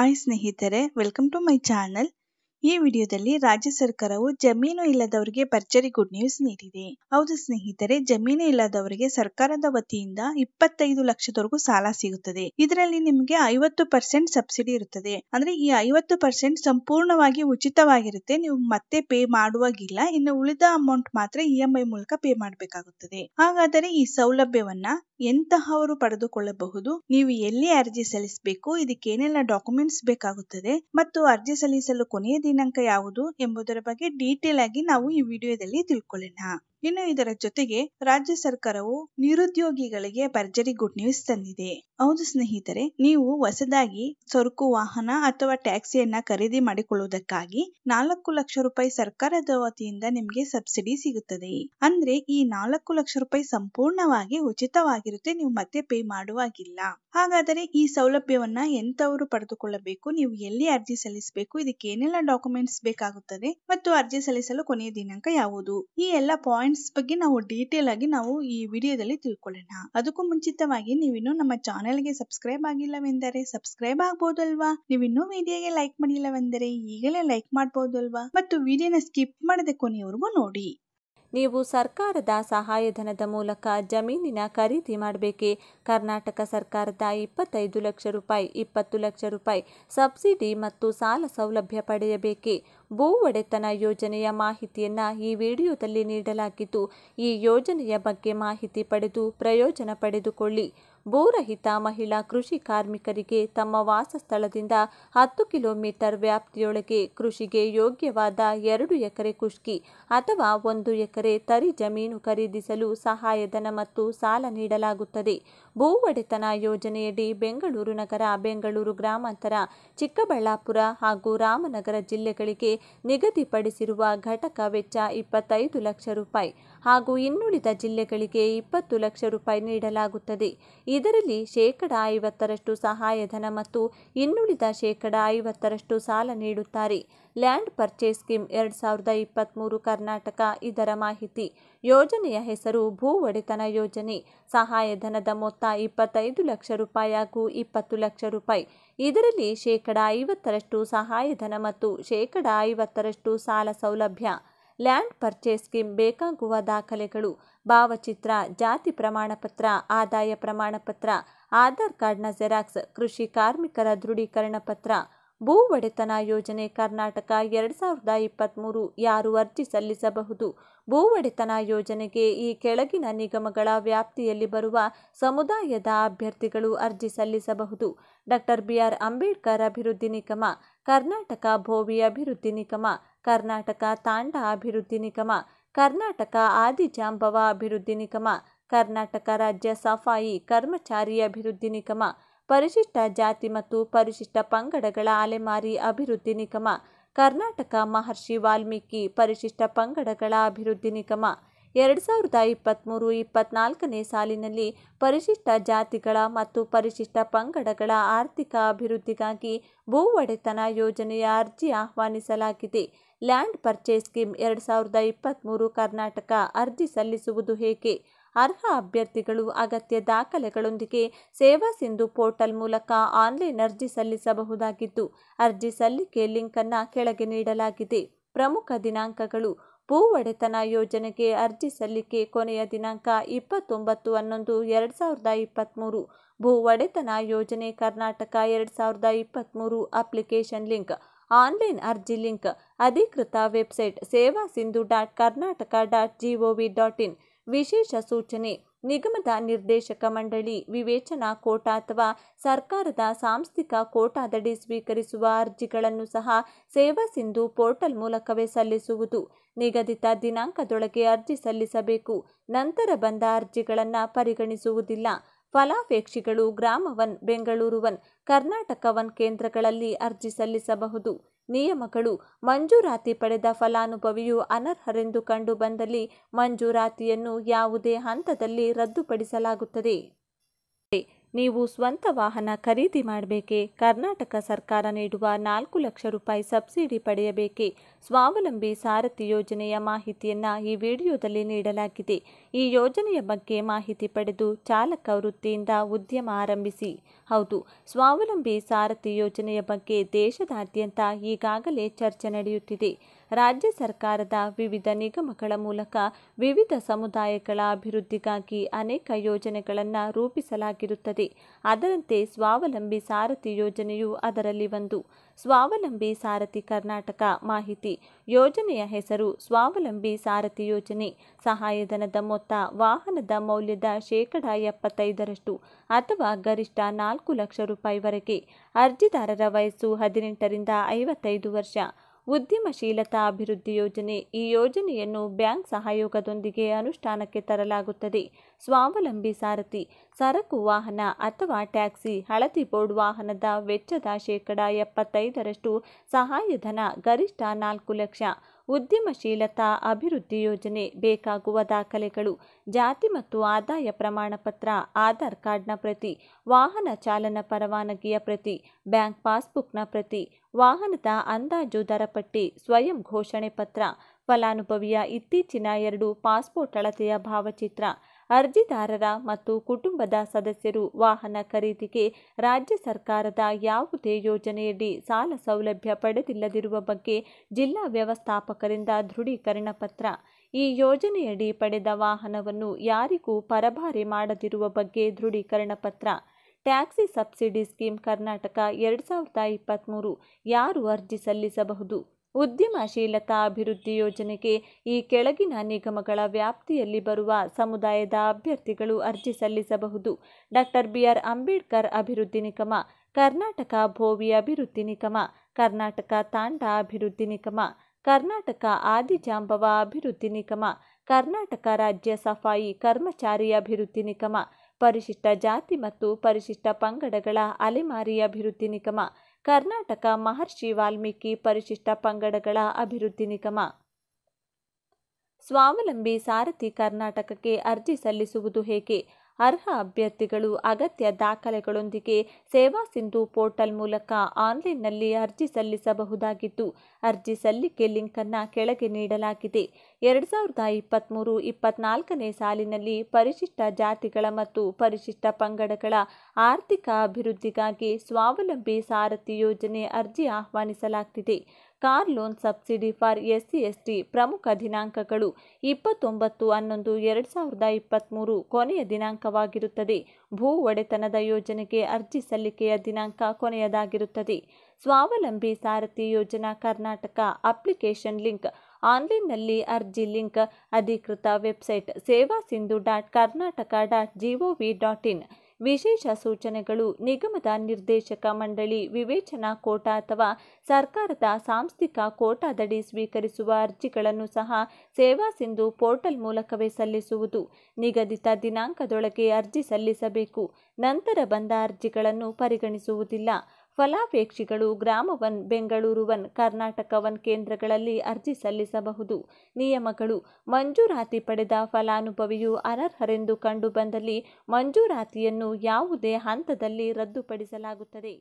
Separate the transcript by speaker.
Speaker 1: ಆಯ್ ಸ್ನೇಹಿತರೆ welcome to my channel ಈ ವಿಡಿಯೋದಲ್ಲಿ ರಾಜ್ಯ ಸರ್ಕಾರವು ಜಮೀನು ಇಲ್ಲದವರಿಗೆ ಭರ್ಜರಿ ಗುಡ್ ನ್ಯೂಸ್ ನೀಡಿದೆ ಹೌದು ಸ್ನೇಹಿತರೆ ಜಮೀನು ಇಲ್ಲದವರಿಗೆ ಸರ್ಕಾರದ ವತಿಯಿಂದ ಇಪ್ಪತ್ತೈದು ಲಕ್ಷದವರೆಗೂ ಸಾಲ ಸಿಗುತ್ತದೆ ಇದರಲ್ಲಿ ನಿಮಗೆ ಐವತ್ತು ಪರ್ಸೆಂಟ್ ಸಬ್ಸಿಡಿ ಇರುತ್ತದೆ ಅಂದ್ರೆ ಈ ಐವತ್ತು ಪರ್ಸೆಂಟ್ ಸಂಪೂರ್ಣವಾಗಿ ಉಚಿತವಾಗಿರುತ್ತೆ ನೀವು ಮತ್ತೆ ಪೇ ಮಾಡುವಾಗಿಲ್ಲ ಇನ್ನು ಉಳಿದ ಅಮೌಂಟ್ ಮಾತ್ರ ಇ e ಮೂಲಕ ಪೇ ಮಾಡಬೇಕಾಗುತ್ತದೆ ಹಾಗಾದರೆ ಈ ಸೌಲಭ್ಯವನ್ನ ಎಂತಹವರು ಪಡೆದುಕೊಳ್ಳಬಹುದು ನೀವು ಎಲ್ಲಿ ಅರ್ಜಿ ಸಲ್ಲಿಸಬೇಕು ಇದಕ್ಕೆ ಏನೆಲ್ಲ ಡಾಕ್ಯುಮೆಂಟ್ಸ್ ಬೇಕಾಗುತ್ತದೆ ಮತ್ತು ಅರ್ಜಿ ಸಲ್ಲಿಸಲು ಕೊನೆಯ ದಿನಾಂಕ ಯಾವುದು ಎಂಬುದರ ಬಗ್ಗೆ ಡೀಟೇಲ್ ಆಗಿ ನಾವು ಈ ವಿಡಿಯೋದಲ್ಲಿ ತಿಳ್ಕೊಳ್ಳೋಣ ಇನ್ನು ಇದರ ಜೊತೆಗೆ ರಾಜ್ಯ ಸರ್ಕಾರವು ನಿರುದ್ಯೋಗಿಗಳಿಗೆ ಭರ್ಜರಿ ಗುಡ್ ನ್ಯೂಸ್ ತಂದಿದೆ ಹೌದು ಸ್ನೇಹಿತರೆ ನೀವು ಹೊಸದಾಗಿ ಸರಕು ವಾಹನ ಅಥವಾ ಟ್ಯಾಕ್ಸಿಯನ್ನ ಖರೀದಿ ಮಾಡಿಕೊಳ್ಳುವುದಕ್ಕಾಗಿ ನಾಲ್ಕು ಲಕ್ಷ ರೂಪಾಯಿ ಸರ್ಕಾರದ ವತಿಯಿಂದ ನಿಮ್ಗೆ ಸಬ್ಸಿಡಿ ಸಿಗುತ್ತದೆ ಅಂದ್ರೆ ಈ ನಾಲ್ಕು ಲಕ್ಷ ರೂಪಾಯಿ ಸಂಪೂರ್ಣವಾಗಿ ಉಚಿತವಾಗಿರುತ್ತೆ ನೀವು ಮತ್ತೆ ಪೇ ಮಾಡುವಾಗಿಲ್ಲ ಹಾಗಾದರೆ ಈ ಸೌಲಭ್ಯವನ್ನ ಎಂತವರು ಪಡೆದುಕೊಳ್ಳಬೇಕು ನೀವು ಎಲ್ಲಿ ಅರ್ಜಿ ಸಲ್ಲಿಸಬೇಕು ಇದಕ್ಕೆ ಏನೆಲ್ಲ ಡಾಕ್ಯುಮೆಂಟ್ಸ್ ಬೇಕಾಗುತ್ತದೆ ಮತ್ತು ಅರ್ಜಿ ಸಲ್ಲಿಸಲು ಕೊನೆಯ ದಿನಾಂಕ ಯಾವುದು ಈ ಎಲ್ಲ ಪಾಯಿಂಟ್ ಪಾಯಿಂಟ್ಸ್ ಬಗ್ಗೆ ನಾವು ಡೀಟೇಲ್ ಆಗಿ ನಾವು ಈ ವಿಡಿಯೋದಲ್ಲಿ ತಿಳ್ಕೊಳ್ಳೋಣ ಅದಕ್ಕೂ ಮುಂಚಿತವಾಗಿ ನೀವಿನ್ನು ನಮ್ಮ ಚಾನೆಲ್ಗೆ ಸಬ್ಸ್ಕ್ರೈಬ್ ಆಗಿಲ್ಲವೆಂದರೆ ಸಬ್ಸ್ಕ್ರೈಬ್ ಆಗ್ಬೋದಲ್ವಾ ನೀವಿನ್ನೂ ವಿಡಿಯೋಗೆ ಲೈಕ್ ಮಾಡಿಲ್ಲವೆಂದರೆ
Speaker 2: ಈಗಲೇ ಲೈಕ್ ಮಾಡ್ಬೋದಲ್ವಾ ಮತ್ತು ವಿಡಿಯೋನ ಸ್ಕಿಪ್ ಮಾಡದೆ ಕೊನೆಯವರೆಗೂ ನೋಡಿ ನೀವು ಸರ್ಕಾರದ ಸಹಾಯಧನದ ಮೂಲಕ ಜಮೀನಿನ ಖರೀದಿ ಮಾಡಬೇಕೆ ಕರ್ನಾಟಕ ಸರ್ಕಾರದ ಇಪ್ಪತ್ತೈದು ಲಕ್ಷ ರೂಪಾಯಿ ಇಪ್ಪತ್ತು ಲಕ್ಷ ರೂಪಾಯಿ ಸಬ್ಸಿಡಿ ಮತ್ತು ಸಾಲ ಸೌಲಭ್ಯ ಪಡೆಯಬೇಕೆ ಭೂ ಒಡೆತನ ಯೋಜನೆಯ ಮಾಹಿತಿಯನ್ನು ಈ ವಿಡಿಯೋದಲ್ಲಿ ನೀಡಲಾಗಿದ್ದು ಈ ಯೋಜನೆಯ ಬಗ್ಗೆ ಮಾಹಿತಿ ಪಡೆದು ಪ್ರಯೋಜನ ಪಡೆದುಕೊಳ್ಳಿ ಭೂರಹಿತ ಮಹಿಳಾ ಕೃಷಿ ಕಾರ್ಮಿಕರಿಗೆ ತಮ್ಮ ವಾಸಸ್ಥಳದಿಂದ ಹತ್ತು ಕಿಲೋಮೀಟರ್ ವ್ಯಾಪ್ತಿಯೊಳಗೆ ಕೃಷಿಗೆ ಯೋಗ್ಯವಾದ ಎರಡು ಎಕರೆ ಕುಷ್ಕಿ ಅಥವಾ ಒಂದು ಎಕರೆ ತರಿ ಜಮೀನು ಖರೀದಿಸಲು ಸಹಾಯಧನ ಮತ್ತು ಸಾಲ ನೀಡಲಾಗುತ್ತದೆ ಭೂ ಒಡೆತನ ಯೋಜನೆಯಡಿ ಬೆಂಗಳೂರು ನಗರ ಬೆಂಗಳೂರು ಗ್ರಾಮಾಂತರ ಚಿಕ್ಕಬಳ್ಳಾಪುರ ಹಾಗೂ ರಾಮನಗರ ಜಿಲ್ಲೆಗಳಿಗೆ ನಿಗದಿಪಡಿಸಿರುವ ಘಟಕ ವೆಚ್ಚ ಇಪ್ಪತ್ತೈದು ಲಕ್ಷ ರೂಪಾಯಿ ಹಾಗೂ ಇನ್ನುಳಿದ ಜಿಲ್ಲೆಗಳಿಗೆ ಇಪ್ಪತ್ತು ಲಕ್ಷ ರೂಪಾಯಿ ನೀಡಲಾಗುತ್ತದೆ ಇದರಲ್ಲಿ ಶೇಕಡ ಐವತ್ತರಷ್ಟು ಸಹಾಯಧನ ಮತ್ತು ಇನ್ನುಳಿದ ಶೇಕಡ ಐವತ್ತರಷ್ಟು ಸಾಲ ನೀಡುತ್ತಾರೆ ಲ್ಯಾಂಡ್ ಪರ್ಚೇಸ್ ಸ್ಕೀಮ್ ಎರಡು ಸಾವಿರದ ಇಪ್ಪತ್ತ್ಮೂರು ಕರ್ನಾಟಕ ಇದರ ಮಾಹಿತಿ ಯೋಜನೆಯ ಹೆಸರು ಭೂ ಒಡೆತನ ಯೋಜನೆ ಸಹಾಯಧನದ ಮೊತ್ತ ಇಪ್ಪತ್ತೈದು ಲಕ್ಷ ರೂಪಾಯಿ ಹಾಗೂ ಇಪ್ಪತ್ತು ಲಕ್ಷ ರೂಪಾಯಿ ಇದರಲ್ಲಿ ಶೇಕಡ ಐವತ್ತರಷ್ಟು ಸಹಾಯಧನ ಮತ್ತು ಶೇಕಡ ಐವತ್ತರಷ್ಟು ಸಾಲ ಸೌಲಭ್ಯ ಲ್ಯಾಂಡ್ ಪರ್ಚೇಸ್ ಸ್ಕೀಮ್ ಬೇಕಾಗುವ ದಾಖಲೆಗಳು ಭಾವಚಿತ್ರ ಜಾತಿ ಪ್ರಮಾಣಪತ್ರ ಆದಾಯ ಪ್ರಮಾಣಪತ್ರ ಆಧಾರ್ ಕಾರ್ಡ್ನ ಜೆರಾಕ್ಸ್ ಕೃಷಿ ಕಾರ್ಮಿಕರ ದೃಢೀಕರಣ ಪತ್ರ ಭೂ ಒಡೆತನ ಯೋಜನೆ ಕರ್ನಾಟಕ ಎರಡು ಸಾವಿರದ ಇಪ್ಪತ್ತ್ಮೂರು ಯಾರು ಅರ್ಜಿ ಸಲ್ಲಿಸಬಹುದು ಭೂ ಒಡೆತನ ಯೋಜನೆಗೆ ಈ ಕೆಳಗಿನ ನಿಗಮಗಳ ವ್ಯಾಪ್ತಿಯಲ್ಲಿ ಬರುವ ಸಮುದಾಯದ ಅಭ್ಯರ್ಥಿಗಳು ಅರ್ಜಿ ಸಲ್ಲಿಸಬಹುದು ಡಾಕ್ಟರ್ ಬಿಆರ್ ಅಂಬೇಡ್ಕರ್ ಅಭಿವೃದ್ಧಿ ನಿಗಮ ಕರ್ನಾಟಕ ಭೋವಿ ಅಭಿವೃದ್ಧಿ ನಿಗಮ ಕರ್ನಾಟಕ ತಾಂಡ ಅಭಿವೃದ್ಧಿ ನಿಗಮ ಕರ್ನಾಟಕ ಆದಿಜಾಂಬವ ಅಭಿವೃದ್ಧಿ ನಿಗಮ ಕರ್ನಾಟಕ ರಾಜ್ಯ ಸಫಾಯಿ ಕರ್ಮಚಾರಿ ಅಭಿವೃದ್ಧಿ ನಿಗಮ ಪರಿಶಿಷ್ಟ ಜಾತಿ ಮತ್ತು ಪರಿಶಿಷ್ಟ ಪಂಗಡಗಳ ಅಲೆಮಾರಿ ಅಭಿವೃದ್ಧಿ ನಿಗಮ ಕರ್ನಾಟಕ ಮಹರ್ಷಿ ವಾಲ್ಮೀಕಿ ಪರಿಶಿಷ್ಟ ಪಂಗಡಗಳ ಅಭಿವೃದ್ಧಿ ನಿಗಮ ಎರಡು ಸಾವಿರದ ಇಪ್ಪತ್ತ್ಮೂರು ಇಪ್ಪತ್ನಾಲ್ಕನೇ ಸಾಲಿನಲ್ಲಿ ಪರಿಶಿಷ್ಟ ಜಾತಿಗಳ ಮತ್ತು ಪರಿಶಿಷ್ಟ ಪಂಗಡಗಳ ಆರ್ಥಿಕ ಅಭಿವೃದ್ಧಿಗಾಗಿ ಭೂ ಒಡೆತನ ಯೋಜನೆಯ ಅರ್ಜಿ ಆಹ್ವಾನಿಸಲಾಗಿದೆ ಲ್ಯಾಂಡ್ ಪರ್ಚೇಸ್ ಸ್ಕೀಮ್ ಎರಡು ಸಾವಿರದ ಇಪ್ಪತ್ತ್ಮೂರು ಕರ್ನಾಟಕ ಅರ್ಜಿ ಸಲ್ಲಿಸುವುದು ಹೇಗೆ ಅರ್ಹ ಅಭ್ಯರ್ಥಿಗಳು ಅಗತ್ಯ ದಾಖಲೆಗಳೊಂದಿಗೆ ಸೇವಾ ಸಿಂಧು ಪೋರ್ಟಲ್ ಮೂಲಕ ಆನ್ಲೈನ್ ಅರ್ಜಿ ಸಲ್ಲಿಸಬಹುದಾಗಿದ್ದು ಅರ್ಜಿ ಸಲ್ಲಿಕೆ ಲಿಂಕನ್ನು ಕೆಳಗೆ ನೀಡಲಾಗಿದೆ ಪ್ರಮುಖ ದಿನಾಂಕಗಳು ಭೂ ಒಡೆತನ ಯೋಜನೆಗೆ ಅರ್ಜಿ ಸಲ್ಲಿಕೆ ಕೊನೆಯ ದಿನಾಂಕ ಇಪ್ಪತ್ತೊಂಬತ್ತು ಹನ್ನೊಂದು ಎರಡು ಸಾವಿರದ ಇಪ್ಪತ್ತ್ಮೂರು ಭೂ ಒಡೆತನ ಯೋಜನೆ ಕರ್ನಾಟಕ ಎರಡು ಸಾವಿರದ ಇಪ್ಪತ್ತ್ಮೂರು ಅಪ್ಲಿಕೇಶನ್ ಲಿಂಕ್ ಆನ್ಲೈನ್ ಅರ್ಜಿ ಲಿಂಕ್ ಅಧಿಕೃತ website Seva Sindhu dot Karnataka dot GOV dot in ವಿಶೇಷ ಸೂಚನೆ ನಿಗಮದ ನಿರ್ದೇಶಕ ಮಂಡಳಿ ವಿವೇಚನಾ ಕೋಟಾ ಅಥವಾ ಸರ್ಕಾರದ ಸಾಂಸ್ಥಿಕ ಕೋಟಾದಡಿ ಸ್ವೀಕರಿಸುವ ಅರ್ಜಿಗಳನ್ನು ಸಹ ಸೇವಾ ಸಿಂಧು ಪೋರ್ಟಲ್ ಮೂಲಕವೇ ಸಲ್ಲಿಸುವುದು ನಿಗದಿತ ದಿನಾಂಕದೊಳಗೆ ಅರ್ಜಿ ಸಲ್ಲಿಸಬೇಕು ನಂತರ ಬಂದ ಅರ್ಜಿಗಳನ್ನು ಪರಿಗಣಿಸುವುದಿಲ್ಲ ಫಲಾಪೇಕ್ಷಿಗಳು Grama one Bengaluru one Karnataka one ಕೇಂದ್ರಗಳಲ್ಲಿ ಅರ್ಜಿ ಸಲ್ಲಿಸಬಹುದು ನಿಯಮಗಳು ಮಂಜೂರಾತಿ ಪಡೆದ ಫಲಾನುಭವಿಯು ಅನರ್ಹರೆಂದು ಕಂಡುಬಂದಲ್ಲಿ ಮಂಜೂರಾತಿಯನ್ನು ಯಾವುದೇ ಹಂತದಲ್ಲಿ ರದ್ದುಪಡಿಸಲಾಗುತ್ತದೆ ನೀವು ಸ್ವಂತ ವಾಹನ ಖರೀದಿ ಮಾಡಬೇಕೆ ಕರ್ನಾಟಕ ಸರ್ಕಾರ ನೀಡುವ ನಾಲ್ಕು ಲಕ್ಷ ರೂಪಾಯಿ ಸಬ್ಸಿಡಿ ಪಡೆಯಬೇಕೆ ಸ್ವಾವಲಂಬಿ ಸಾರಥಿ ಯೋಜನೆಯ ಮಾಹಿತಿಯನ್ನು ಈ ವಿಡಿಯೋದಲ್ಲಿ ನೀಡಲಾಗಿದೆ ಈ ಯೋಜನೆಯ ಬಗ್ಗೆ ಮಾಹಿತಿ ಪಡೆದು ಚಾಲಕ ವೃತ್ತಿಯಿಂದ ಉದ್ಯಮ ಆರಂಭಿಸಿ ಹೌದು ಸ್ವಾವಲಂಬಿ ಸಾರಥಿ ಯೋಜನೆಯ ಬಗ್ಗೆ ದೇಶದಾದ್ಯಂತ ಈಗಾಗಲೇ ಚರ್ಚೆ ನಡೆಯುತ್ತಿದೆ ರಾಜ್ಯ ಸರ್ಕಾರದ ವಿವಿಧ ನಿಗಮಗಳ ಮೂಲಕ ವಿವಿಧ ಸಮುದಾಯಗಳ ಅಭಿವೃದ್ಧಿಗಾಗಿ ಅನೇಕ ಯೋಜನೆಗಳನ್ನು ರೂಪಿಸಲಾಗಿರುತ್ತದೆ ಅದರಂತೆ ಸ್ವಾವಲಂಬಿ ಸಾರಥಿ ಯೋಜನೆಯು ಅದರಲ್ಲಿ ಒಂದು ಸ್ವಾವಲಂಬಿ ಸಾರಥಿ ಕರ್ನಾಟಕ ಮಾಹಿತಿ ಯೋಜನೆಯ ಹೆಸರು ಸ್ವಾವಲಂಬಿ ಸಾರಥಿ ಯೋಜನೆ ಸಹಾಯಧನದ ಮೊತ್ತ ವಾಹನದ ಮೌಲ್ಯದ ಶೇಕಡ ಎಪ್ಪತ್ತೈದರಷ್ಟು ಅಥವಾ ಗರಿಷ್ಠ ನಾಲ್ಕು ಲಕ್ಷ ರೂಪಾಯಿವರೆಗೆ ಅರ್ಜಿದಾರರ ವಯಸ್ಸು ಹದಿನೆಂಟರಿಂದ ಐವತ್ತೈದು ವರ್ಷ ಉದ್ಯಮಶೀಲತಾ ಅಭಿವೃದ್ಧಿ ಯೋಜನೆ ಈ ಯೋಜನೆಯನ್ನು ಬ್ಯಾಂಕ್ ಸಹಯೋಗದೊಂದಿಗೆ ಅನುಷ್ಠಾನಕ್ಕೆ ತರಲಾಗುತ್ತದೆ ಸ್ವಾವಲಂಬಿ ಸಾರಥಿ ಸರಕು ವಾಹನ ಅಥವಾ ಟ್ಯಾಕ್ಸಿ ಹಳದಿ ಬೋರ್ಡ್ ವಾಹನದ ವೆಚ್ಚದ ಶೇಕಡ ಎಪ್ಪತ್ತೈದರಷ್ಟು ಸಹಾಯಧನ ಗರಿಷ್ಠ ನಾಲ್ಕು ಲಕ್ಷ ಉದ್ಯಮಶೀಲತಾ ಅಭಿವೃದ್ಧಿ ಯೋಜನೆ ಬೇಕಾಗುವ ದಾಖಲೆಗಳು ಜಾತಿ ಮತ್ತು ಆದಾಯ ಪ್ರಮಾಣ ಪತ್ರ ಆಧಾರ್ ಕಾರ್ಡ್ನ ಪ್ರತಿ ವಾಹನ ಚಾಲನಾ ಪರವಾನಗಿಯ ಪ್ರತಿ ಬ್ಯಾಂಕ್ ಪಾಸ್ಬುಕ್ನ ಪ್ರತಿ ವಾಹನದ ಅಂದಾಜು ದರಪಟ್ಟಿ ಸ್ವಯಂ ಘೋಷಣೆ ಪತ್ರ ಫಲಾನುಭವಿಯ ಇತ್ತೀಚಿನ ಎರಡು ಪಾಸ್ಪೋರ್ಟ್ ಅಳತೆಯ ಭಾವಚಿತ್ರ ಅರ್ಜಿದಾರರ ಮತ್ತು ಕುಟುಂಬದ ಸದಸ್ಯರು ವಾಹನ ಖರೀದಿಗೆ ರಾಜ್ಯ ಸರ್ಕಾರದ ಯಾವುದೇ ಯೋಜನೆಯಡಿ ಸಾಲ ಸೌಲಭ್ಯ ಪಡೆದಿಲ್ಲದಿರುವ ಬಗ್ಗೆ ಜಿಲ್ಲಾ ವ್ಯವಸ್ಥಾಪಕರಿಂದ ದೃಢೀಕರಣ ಪತ್ರ ಈ ಯೋಜನೆಯಡಿ ಪಡೆದ ವಾಹನವನ್ನು ಯಾರಿಗೂ ಪರಭಾರಿ ಮಾಡದಿರುವ ಬಗ್ಗೆ ದೃಢೀಕರಣ ಪತ್ರ ಟ್ಯಾಕ್ಸಿ ಸಬ್ಸಿಡಿ ಸ್ಕೀಮ್ ಕರ್ನಾಟಕ ಎರಡು ಸಾವಿರದ ಇಪ್ಪತ್ತ್ಮೂರು ಯಾರು ಅರ್ಜಿ ಸಲ್ಲಿಸಬಹುದು ಉದ್ಯಮಶೀಲತಾ ಅಭಿವೃದ್ಧಿ ಯೋಜನೆಗೆ ಈ ಕೆಳಗಿನ ನಿಗಮಗಳ ವ್ಯಾಪ್ತಿಯಲ್ಲಿ ಬರುವ ಸಮುದಾಯದ ಅಭ್ಯರ್ಥಿಗಳು ಅರ್ಜಿ ಸಲ್ಲಿಸಬಹುದು ಡಾಕ್ಟರ್ ಬಿಆರ್ ಅಂಬೇಡ್ಕರ್ ಅಭಿವೃದ್ಧಿ ನಿಗಮ ಕರ್ನಾಟಕ ಭೋವಿ ಅಭಿವೃದ್ಧಿ ನಿಗಮ ಕರ್ನಾಟಕ ತಾಂಡ ಅಭಿವೃದ್ಧಿ ನಿಗಮ ಕರ್ನಾಟಕ ಆದಿಜಾಂಬವ ಅಭಿವೃದ್ಧಿ ನಿಗಮ ಕರ್ನಾಟಕ ರಾಜ್ಯ ಸಫಾಯಿ ಕರ್ಮಚಾರಿ ಅಭಿವೃದ್ಧಿ ನಿಗಮ ಪರಿಶಿಷ್ಟ ಜಾತಿ ಮತ್ತು ಪರಿಶಿಷ್ಟ ಪಂಗಡಗಳ ಅಲೆಮಾರಿ ಅಭಿವೃದ್ಧಿ ನಿಗಮ ಕರ್ನಾಟಕ ಮಹರ್ಷಿ ವಾಲ್ಮೀಕಿ ಪರಿಶಿಷ್ಟ ಪಂಗಡಗಳ ಅಭಿವೃದ್ಧಿ ನಿಗಮ ಸ್ವಾವಲಂಬಿ ಸಾರಥಿ ಕರ್ನಾಟಕಕ್ಕೆ ಅರ್ಜಿ ಸಲ್ಲಿಸುವುದು ಹೇಗೆ ಅರ್ಹ ಅಭ್ಯರ್ಥಿಗಳು ಅಗತ್ಯ ದಾಖಲೆಗಳೊಂದಿಗೆ ಸೇವಾ ಸಿಂಧು ಪೋರ್ಟಲ್ ಮೂಲಕ ಆನ್ಲೈನ್ನಲ್ಲಿ ಅರ್ಜಿ ಸಲ್ಲಿಸಬಹುದಾಗಿದ್ದು ಅರ್ಜಿ ಸಲ್ಲಿಕೆ ಲಿಂಕನ್ನು ಕೆಳಗೆ ನೀಡಲಾಗಿದೆ ಎರಡು ಸಾವಿರದ ಇಪ್ಪತ್ತ್ಮೂರು ಇಪ್ಪತ್ನಾಲ್ಕನೇ ಸಾಲಿನಲ್ಲಿ ಪರಿಶಿಷ್ಟ ಜಾತಿಗಳ ಮತ್ತು ಪರಿಶಿಷ್ಟ ಪಂಗಡಗಳ ಆರ್ಥಿಕ ಅಭಿವೃದ್ಧಿಗಾಗಿ ಸ್ವಾವಲಂಬಿ ಸಾರಥಿ ಯೋಜನೆ ಅರ್ಜಿ ಆಹ್ವಾನಿಸಲಾಗುತ್ತಿದೆ car loan subsidy for SC ST ಪ್ರಮುಖ ದಿನಾಂಕಗಳು ಇಪ್ಪತ್ತೊಂಬತ್ತು ಹನ್ನೊಂದು ಎರಡು ಸಾವಿರದ ಇಪ್ಪತ್ತ್ಮೂರು ಕೊನೆಯ ದಿನಾಂಕವಾಗಿರುತ್ತದೆ ಭೂ ಒಡೆತನದ ಯೋಜನೆಗೆ ಅರ್ಜಿ ಸಲ್ಲಿಕೆಯ ದಿನಾಂಕ ಕೊನೆಯದಾಗಿರುತ್ತದೆ ಸ್ವಾವಲಂಬಿ ಸಾರಥಿ ಯೋಜನಾ ಕರ್ನಾಟಕ ಅಪ್ಲಿಕೇಶನ್ ಲಿಂಕ್ ಆನ್ಲೈನ್ನಲ್ಲಿ ಅರ್ಜಿ ಲಿಂಕ್ ಅಧಿಕೃತ website Seva Sindhu dot Karnataka dot GOV dot in ವಿಶೇಷ ಸೂಚನೆಗಳು ನಿಗಮದ ನಿರ್ದೇಶಕ ಮಂಡಳಿ ವಿವೇಚನಾ ಕೋಟಾ ಅಥವಾ ಸರ್ಕಾರದ ಸಾಂಸ್ಥಿಕ ಕೋಟಾದಡಿ ಸ್ವೀಕರಿಸುವ ಅರ್ಜಿಗಳನ್ನು ಸಹ ಸೇವಾ ಸಿಂಧು ಪೋರ್ಟಲ್ ಮೂಲಕವೇ ಸಲ್ಲಿಸುವುದು ನಿಗದಿತ ದಿನಾಂಕದೊಳಗೆ ಅರ್ಜಿ ಸಲ್ಲಿಸಬೇಕು ನಂತರ ಬಂದ ಅರ್ಜಿಗಳನ್ನು ಪರಿಗಣಿಸುವುದಿಲ್ಲ ಫಲಾಪೇಕ್ಷಿಗಳು Grama one Bengaluru one Karnataka one ಕೇಂದ್ರಗಳಲ್ಲಿ ಅರ್ಜಿ ಸಲ್ಲಿಸಬಹುದು ನಿಯಮಗಳು ಮಂಜೂರಾತಿ ಪಡೆದ ಫಲಾನುಭವಿಯು ಅನರ್ಹರೆಂದು ಕಂಡುಬಂದಲ್ಲಿ ಮಂಜೂರಾತಿಯನ್ನು ಯಾವುದೇ ಹಂತದಲ್ಲಿ ರದ್ದುಪಡಿಸಲಾಗುತ್ತದೆ